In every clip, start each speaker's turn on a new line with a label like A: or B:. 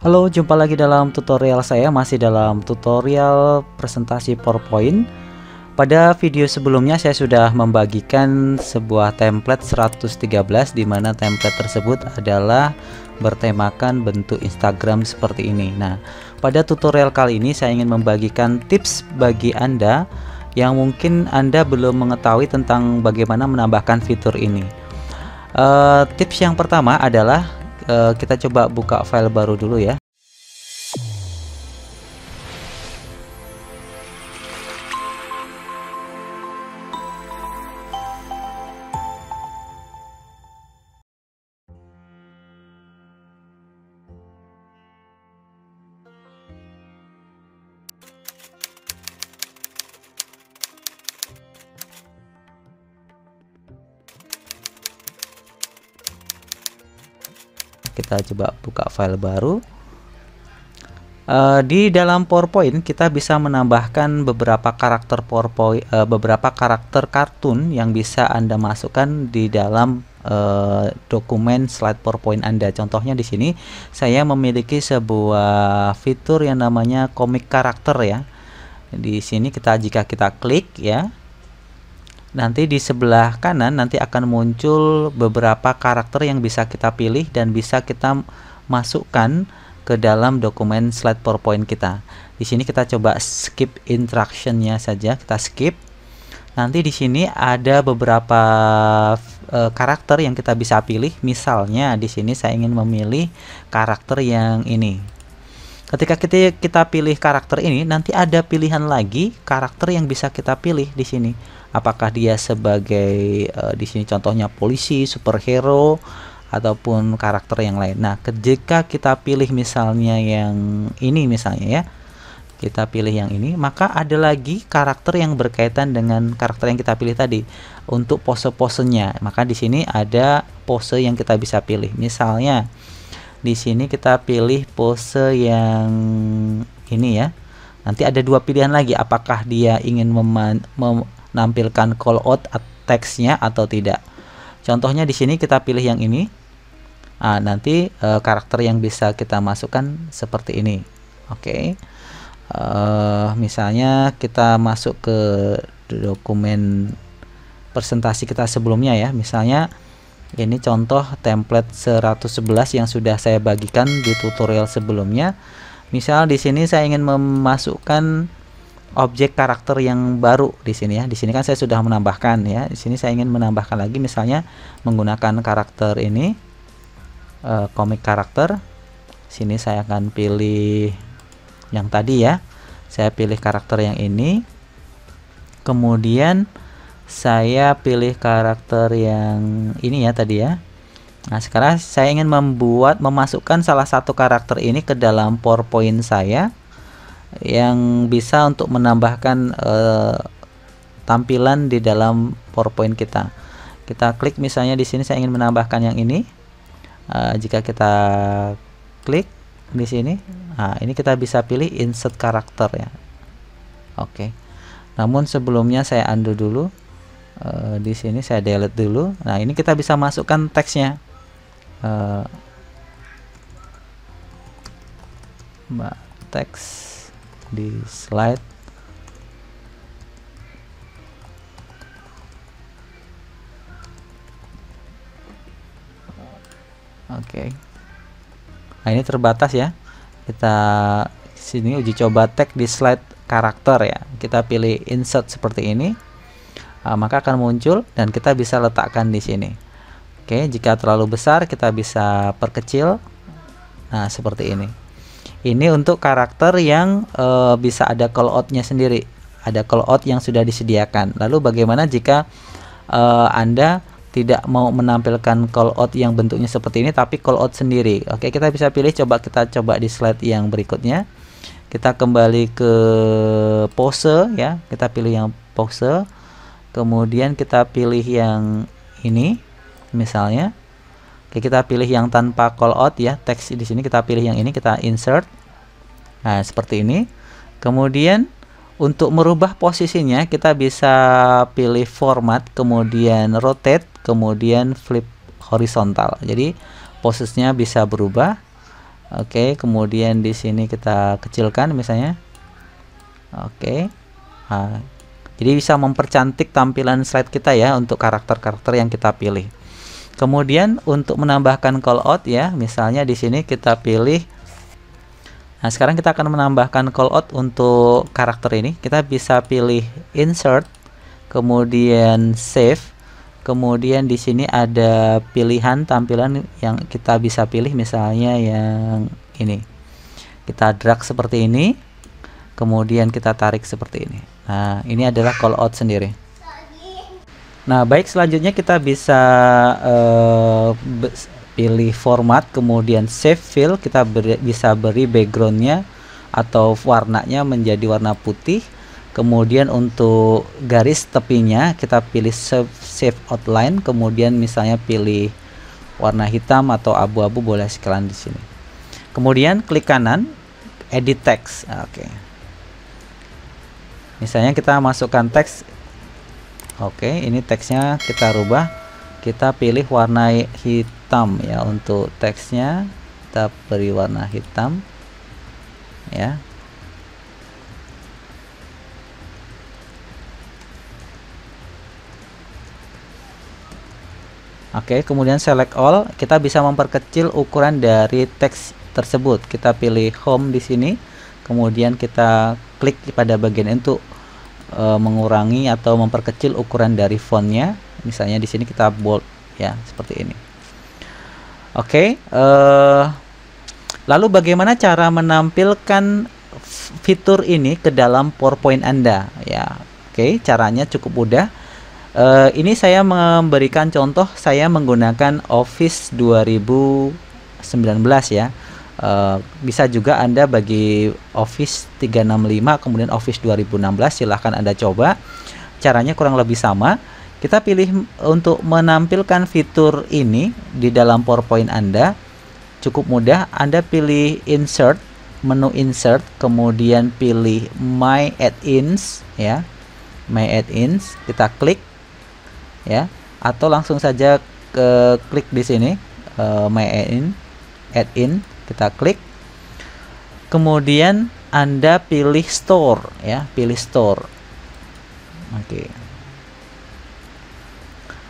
A: Halo, jumpa lagi dalam tutorial saya, masih dalam tutorial presentasi PowerPoint. Pada video sebelumnya saya sudah membagikan sebuah template 113 di mana template tersebut adalah bertemakan bentuk Instagram seperti ini. Nah, pada tutorial kali ini saya ingin membagikan tips bagi Anda yang mungkin Anda belum mengetahui tentang bagaimana menambahkan fitur ini. Uh, tips yang pertama adalah Eh, kita coba buka file baru dulu ya kita coba buka file baru eh, di dalam PowerPoint kita bisa menambahkan beberapa karakter PowerPoint eh, beberapa karakter kartun yang bisa Anda masukkan di dalam eh, dokumen slide PowerPoint Anda. Contohnya di sini saya memiliki sebuah fitur yang namanya komik karakter ya. Di sini kita jika kita klik ya nanti di sebelah kanan nanti akan muncul beberapa karakter yang bisa kita pilih dan bisa kita masukkan ke dalam dokumen slide PowerPoint kita. Di sini kita coba skip instructionnya saja, kita skip. Nanti di sini ada beberapa e, karakter yang kita bisa pilih. Misalnya di sini saya ingin memilih karakter yang ini. Ketika kita kita pilih karakter ini, nanti ada pilihan lagi karakter yang bisa kita pilih di sini apakah dia sebagai e, di sini contohnya polisi, superhero ataupun karakter yang lain. Nah, ketika kita pilih misalnya yang ini misalnya ya, kita pilih yang ini, maka ada lagi karakter yang berkaitan dengan karakter yang kita pilih tadi untuk pose-posenya. Maka di sini ada pose yang kita bisa pilih. Misalnya di sini kita pilih pose yang ini ya. Nanti ada dua pilihan lagi, apakah dia ingin mem, nampilkan out teksnya atau tidak. Contohnya di sini kita pilih yang ini. Nah, nanti e, karakter yang bisa kita masukkan seperti ini. Oke. Okay. Eh, misalnya kita masuk ke dokumen presentasi kita sebelumnya ya. Misalnya ini contoh template 111 yang sudah saya bagikan di tutorial sebelumnya. Misal di sini saya ingin memasukkan objek karakter yang baru di sini ya. Di sini kan saya sudah menambahkan ya. Di sini saya ingin menambahkan lagi misalnya menggunakan karakter ini eh, komik karakter. Sini saya akan pilih yang tadi ya. Saya pilih karakter yang ini. Kemudian saya pilih karakter yang ini ya tadi ya. Nah, sekarang saya ingin membuat memasukkan salah satu karakter ini ke dalam PowerPoint saya yang bisa untuk menambahkan uh, tampilan di dalam PowerPoint kita. Kita klik misalnya di sini saya ingin menambahkan yang ini. Uh, jika kita klik di sini, nah ini kita bisa pilih insert karakter ya. Oke. Okay. Namun sebelumnya saya undo dulu. Uh, di sini saya delete dulu. Nah ini kita bisa masukkan teksnya. Uh, teks di slide Oke. Okay. Nah, ini terbatas ya. Kita sini uji coba tag di slide karakter ya. Kita pilih insert seperti ini. Uh, maka akan muncul dan kita bisa letakkan di sini. Oke, okay, jika terlalu besar kita bisa perkecil. Nah, seperti ini. Ini untuk karakter yang e, bisa ada call out-nya sendiri, ada call out yang sudah disediakan. Lalu bagaimana jika e, Anda tidak mau menampilkan call out yang bentuknya seperti ini tapi call out sendiri. Oke, kita bisa pilih coba kita coba di slide yang berikutnya. Kita kembali ke pose ya, kita pilih yang pose. Kemudian kita pilih yang ini misalnya Oke, kita pilih yang tanpa call out ya. Teks di sini kita pilih yang ini, kita insert. Nah, seperti ini. Kemudian untuk merubah posisinya kita bisa pilih format, kemudian rotate, kemudian flip horizontal. Jadi posisinya bisa berubah. Oke, kemudian di sini kita kecilkan misalnya. Oke. Nah, jadi bisa mempercantik tampilan slide kita ya untuk karakter-karakter yang kita pilih. Kemudian untuk menambahkan call out ya, misalnya di sini kita pilih Nah, sekarang kita akan menambahkan call out untuk karakter ini. Kita bisa pilih insert, kemudian save, kemudian di sini ada pilihan tampilan yang kita bisa pilih misalnya yang ini. Kita drag seperti ini, kemudian kita tarik seperti ini. Nah, ini adalah call out sendiri. Nah, baik selanjutnya kita bisa uh, pilih format, kemudian save fill, kita beri, bisa beri backgroundnya atau warnanya menjadi warna putih. Kemudian untuk garis tepinya kita pilih save, save outline, kemudian misalnya pilih warna hitam atau abu-abu boleh sekalian di sini. Kemudian klik kanan, edit text. Ah, oke. Okay. Misalnya kita masukkan teks Oke ini teksnya kita rubah kita pilih warna hitam ya untuk teksnya kita beri warna hitam ya Oke, kemudian select all, kita bisa memperkecil ukuran dari teks tersebut. Kita pilih home di sini, kemudian kita klik pada bagian untuk e, mengurangi atau memperkecil ukuran dari fontnya misalnya di sini kita bold ya seperti ini oke okay, eh, lalu bagaimana cara menampilkan fitur ini ke dalam PowerPoint Anda ya oke okay, caranya cukup mudah e, ini saya memberikan contoh saya menggunakan Office 2019 ya Eh, bisa juga Anda bagi Office 365 kemudian Office 2016 silahkan Anda coba caranya kurang lebih sama kita pilih untuk menampilkan fitur ini di dalam PowerPoint Anda cukup mudah Anda pilih insert menu insert kemudian pilih my add-ins ya my add-ins kita klik ya atau langsung saja ke klik di sini uh, my add-in add-in kita klik kemudian anda pilih store ya pilih store oke okay.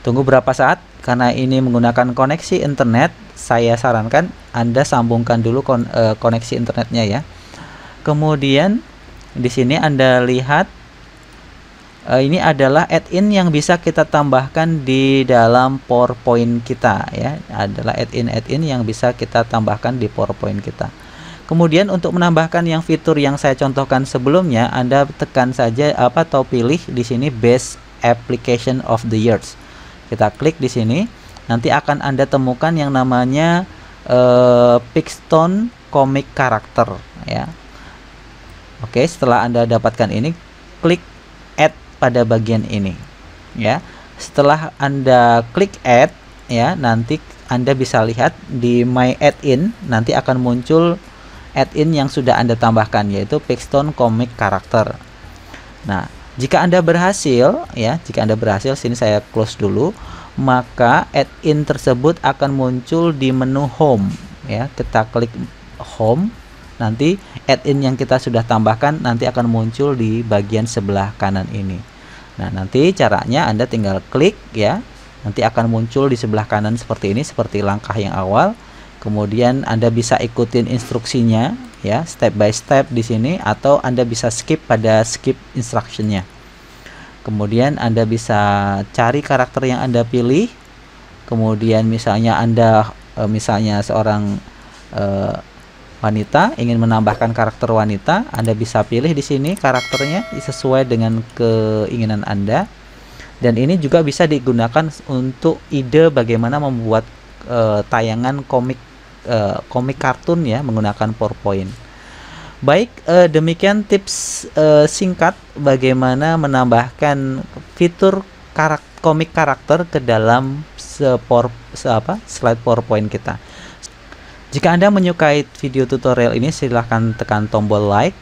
A: tunggu berapa saat karena ini menggunakan koneksi internet saya sarankan anda sambungkan dulu kon eh, koneksi internetnya ya kemudian di sini anda lihat Eh, ini adalah add-in yang bisa kita tambahkan di dalam PowerPoint kita ya adalah add-in add-in yang bisa kita tambahkan di PowerPoint kita kemudian untuk menambahkan yang fitur yang saya contohkan sebelumnya Anda tekan saja apa atau pilih di sini best application of the years kita klik di sini nanti akan Anda temukan yang namanya uh, Pixton Comic Character ya Oke setelah Anda dapatkan ini klik pada bagian ini ya setelah anda klik add ya nanti anda bisa lihat di my add-in nanti akan muncul add-in yang sudah Anda tambahkan yaitu Pixtone Comic Character. Nah, jika Anda berhasil ya, jika Anda berhasil sini saya close dulu, maka add-in tersebut akan muncul di menu home ya. Kita klik home nanti add-in yang kita sudah tambahkan nanti akan muncul di bagian sebelah kanan ini. Nah, nanti caranya Anda tinggal klik ya. Nanti akan muncul di sebelah kanan seperti ini seperti langkah yang awal. Kemudian Anda bisa ikutin instruksinya ya, step by step di sini atau Anda bisa skip pada skip instructionnya. Kemudian Anda bisa cari karakter yang Anda pilih. Kemudian misalnya Anda eh, misalnya seorang eh, wanita, ingin menambahkan karakter wanita, Anda bisa pilih di sini karakternya sesuai dengan keinginan Anda. Dan ini juga bisa digunakan untuk ide bagaimana membuat e, tayangan komik e, komik kartun ya menggunakan PowerPoint. Baik, eh, demikian tips eh, singkat bagaimana menambahkan fitur karak komik karakter ke dalam se, por, se apa, slide PowerPoint kita. Jika Anda menyukai video tutorial ini, silahkan tekan tombol like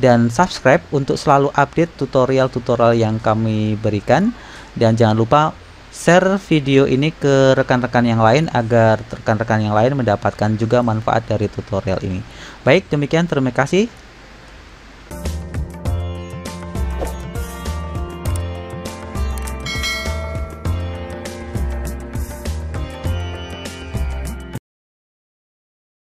A: dan subscribe untuk selalu update tutorial-tutorial yang kami berikan. Dan jangan lupa share video ini ke rekan-rekan yang lain agar rekan-rekan yang lain mendapatkan juga manfaat dari tutorial ini. Baik, demikian terima kasih.